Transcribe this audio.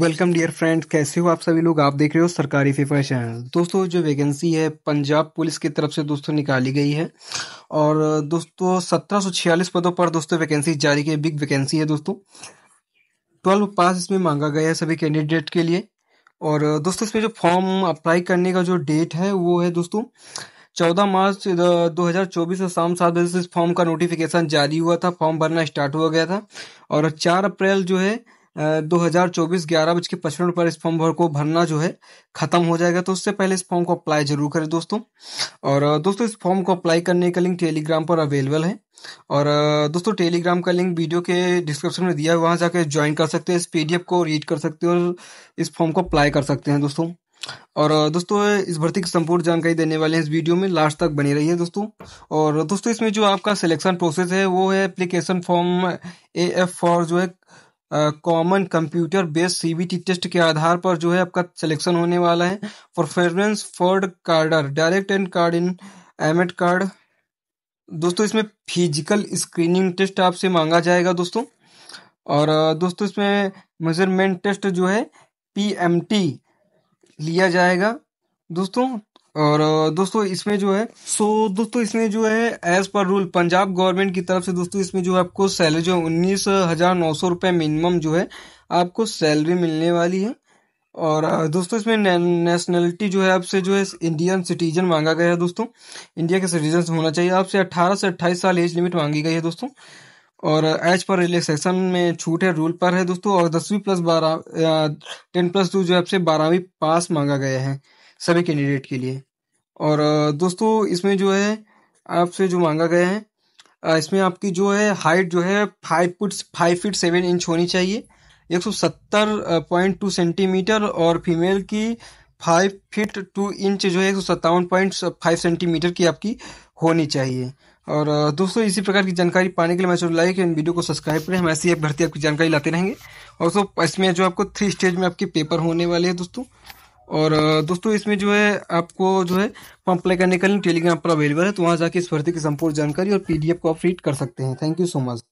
welcome dear friends कैसे हो आप सभी लोग आप देख रहे हो सरकारी फीफा चैनल दोस्तों जो वैकेंसी है पंजाब पुलिस की तरफ से दोस्तों निकाली गई है और दोस्तों सत्रह सौ छियालीस पदों पर दोस्तों वैकेंसी जारी की बिग वैकेंसी है दोस्तों ट्वेल्व पास इसमें मांगा गया है सभी कैंडिडेट के लिए और दोस्तों इसमें जो फॉर्म अप्लाई करने का जो डेट है वो है दोस्तों चौदह मार्च दो हज़ार चौबीस और शाम सात बजे से इस फॉर्म का नोटिफिकेशन जारी हुआ था फॉर्म भरना स्टार्ट हुआ गया था और चार अप्रैल जो है दो हज़ार चौबीस ग्यारह बज के पचपन पर इस फॉर्म भर को भरना जो है ख़त्म हो जाएगा तो उससे पहले इस फॉर्म को अप्लाई जरूर करें दोस्तों और दोस्तों इस फॉर्म को अप्लाई करने का लिंक टेलीग्राम पर अवेलेबल है और दोस्तों टेलीग्राम का लिंक वीडियो के डिस्क्रिप्शन में दिया है वहाँ जाकर ज्वाइन कर सकते हैं इस पीडीएफ को रीड कर सकते हैं और इस फॉर्म को अप्लाई कर सकते हैं दोस्तों और दोस्तों इस भर्ती की संपूर्ण जानकारी देने वाले हैं इस वीडियो में लास्ट तक बने रहिए दोस्तों और दोस्तों इसमें जो आपका सिलेक्शन प्रोसेस है वो है application form A F for जो है common computer based CBT test के आधार पर जो है आपका सिलेक्शन होने वाला है परफॉर्मेंस फॉर्ड कार्डर direct and card in admit card दोस्तों इसमें फिजिकल स्क्रीनिंग टेस्ट आपसे मांगा जाएगा दोस्तों और दोस्तों इसमें मेजरमेंट टेस्ट जो है पीएमटी लिया जाएगा दोस्तों और दोस्तों इसमें जो है सो दोस्तों इसमें जो है as per rule Punjab government की तरफ से दोस्तों इसमें जो है आपको सैलरी जो है उन्नीस हजार नौ सौ रुपये मिनिमम जो है आपको सैलरी मिलने वाली है और दोस्तों इसमें ने, नेशनलिटी जो है आपसे जो है इंडियन सिटीजन मांगा गया है दोस्तों इंडिया के सिटीजन होना चाहिए आपसे अट्ठारह से अट्ठाईस साल एज लिमिट मांगी गई है दोस्तों और एज पर रिलेक्सेशन में छूट है रूल पर है दोस्तों और दसवीं प्लस बारह टेन प्लस टू जो है आपसे बारहवीं पास मांगा गया है सभी कैंडिडेट के लिए और दोस्तों इसमें जो है आपसे जो मांगा गया है इसमें आपकी जो है हाइट जो है five foot five feet seven inch होनी चाहिए एक सौ सत्तर पॉइंट टू सेंटीमीटर और फीमेल की फाइव फीट टू इंच जो है एक सौ सत्तावन पॉइंट फाइव सेंटीमीटर की आपकी होनी चाहिए और दोस्तों इसी प्रकार की जानकारी पाने के लिए मैं लाइक एंड वीडियो को सब्सक्राइब करें हम ऐसी एक भर्ती आपकी जानकारी लाते रहेंगे और दोस्तों इसमें जो आपको थ्री स्टेज में आपके पेपर होने वाले हैं दोस्तों और दोस्तों इसमें जो है आपको जो है पंप अप्लाई निकलने टेलीग्राम पर अवेलेबल है तो वहाँ जाके इस भर्ती की संपूर्ण जानकारी और पीडीएफ को आप रीड कर सकते हैं थैंक यू सो मच